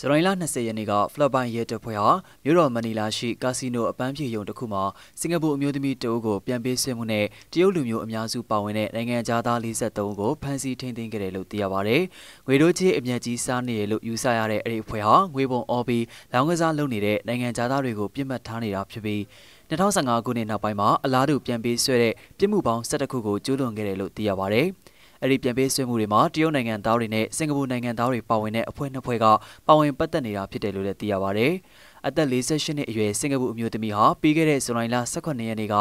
ဇန်နဝါရီလ20ရက်နေ့ကဖိလစ်ပိုင်ရဲတပ်ဖွဲ့ဟာမြို့တော်မနီလာရှိကာစီနိုအပန်းဖြေရုံတစ်ခုမှာစင်ကာပူအမျိုးသမီးတအုပ်ကိုပြန်ပေးဆွဲမှုနဲ့တရုတ်လူမျိုးအများစုပါဝင်တဲ့နိုင်ငံခြားသား43ဦးကိုဖမ်းဆီးထိန်းသိမ်းခဲ့တယ်လို့သိရပါတယ်။ငွေတို့ချေးအမြတ်ကြီးစားနေတယ်လို့ယူဆရတဲ့အဲ့ဒီအဖွဲ့ဟာငွေပုံအော်ပြီးလောင်းကစားလုပ်နေတဲ့နိုင်ငံခြားသားတွေကိုပြစ်မှတ်ထားနေတာဖြစ်ပြီး2015ခုနှစ်နောက်ပိုင်းမှာအလားတူပြန်ပေးဆွဲတဲ့ပြစ်မှုပေါင်း17ခုကိုကျူးလွန်ခဲ့တယ်လို့သိရပါတယ်။အဲ့ဒီပြန်ပေးဆွေးမှုတွေမှာတရုတ်နိုင်ငံသားတွေနဲ့စင်ကာပူနိုင်ငံသားတွေပါဝင်တဲ့အဖွဲ့နှစ်ဖွဲ့ကပါဝင်ပတ်သက်နေတာဖြစ်တယ်လို့လည်းသိရပါဗျ။အသက်48နှစ်အရွယ်စင်ကာပူအမျိုးသမီးဟာပြီးခဲ့တဲ့ဇူလိုင်လ18ရက်နေ့က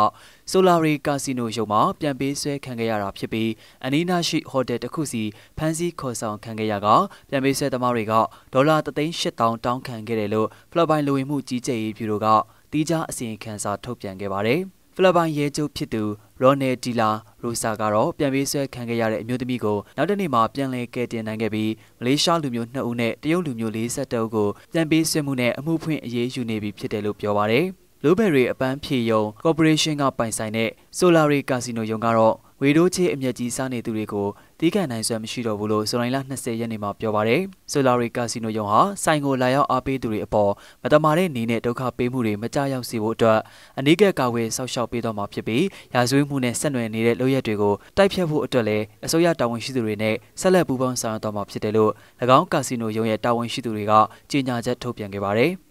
ဆိုလာရီကာစီနိုရုံမှာပြန်ပေးဆွဲခံခဲ့ရတာဖြစ်ပြီးအနီးနားရှိဟိုတယ်တစ်ခုစီဖမ်းဆီးခေါ်ဆောင်ခံခဲ့ရကပြန်ပေးဆွဲသမားတွေကဒေါ်လာ38000တောင်းခံခဲ့တယ်လို့ဖိလစ်ပိုင်လူဝင်မှုကြီးကြပ်ရေးဗျူရိုကတီးခြားအစီရင်ခံစာထုတ်ပြန်ခဲ့ပါတယ်။ဖိလစ်ပိုင်ရဲချုပ်ဖြစ်သူရော်နယ်ဒီလာရိုဆာကတော့ပြန်ပေးဆွဲခံခဲ့ရတဲ့အမျိုးသမီးကိုနောက်တစ်နေ့မှာပြန်လည်ကယ်တင်နိုင်ခဲ့ပြီးမလေးရှားလူမျိုး2ဦးနဲ့တရုတ်လူမျိုး42ဦးကိုပြန်ပေးဆွဲမှုနဲ့အမှုဖွင့်အရေးယူနေပြီဖြစ်တယ်လို့ပြောပါရယ်။လိုဘယ်ရီအပန်းဖြေယုံကော်ပိုရေးရှင်းကပိုင်ဆိုင်တဲ့ Solary Casino ယုံကတော့ဝေဒိုးချေးအမျက်ကြီးစားနေသူတွေကိုတီးခံနိုင်စွမ်းမရှိတော့ဘူးလို့ဇူလိုင်လ20ရက်နေ့မှာပြောပါတယ်။ Solari Casino ရုံဟာဆိုင်ကိုလာရောက်အားပေးသူတွေအပေါ်မတမာတဲ့နေနဲ့ဒုက္ခပေးမှုတွေမကြောက်ရောက်စေဖို့အတွက်အနီးကပ်ကာဝယ်စောင့်ရှောက်ပေးတော့မှာဖြစ်ပြီးရာဇဝတ်မှုနဲ့ဆက်နွယ်နေတဲ့လုပ်ရက်တွေကိုတိုက်ဖြတ်ဖို့အတွက်လည်းအစိုးရတာဝန်ရှိသူတွေနဲ့ဆက်လက်ပူးပေါင်းဆောင်ရွက်တော့မှာဖြစ်တယ်လို့၎င်းကာစီနိုရုံရဲ့တာဝန်ရှိသူတွေကကြေညာချက်ထုတ်ပြန်ခဲ့ပါတယ်။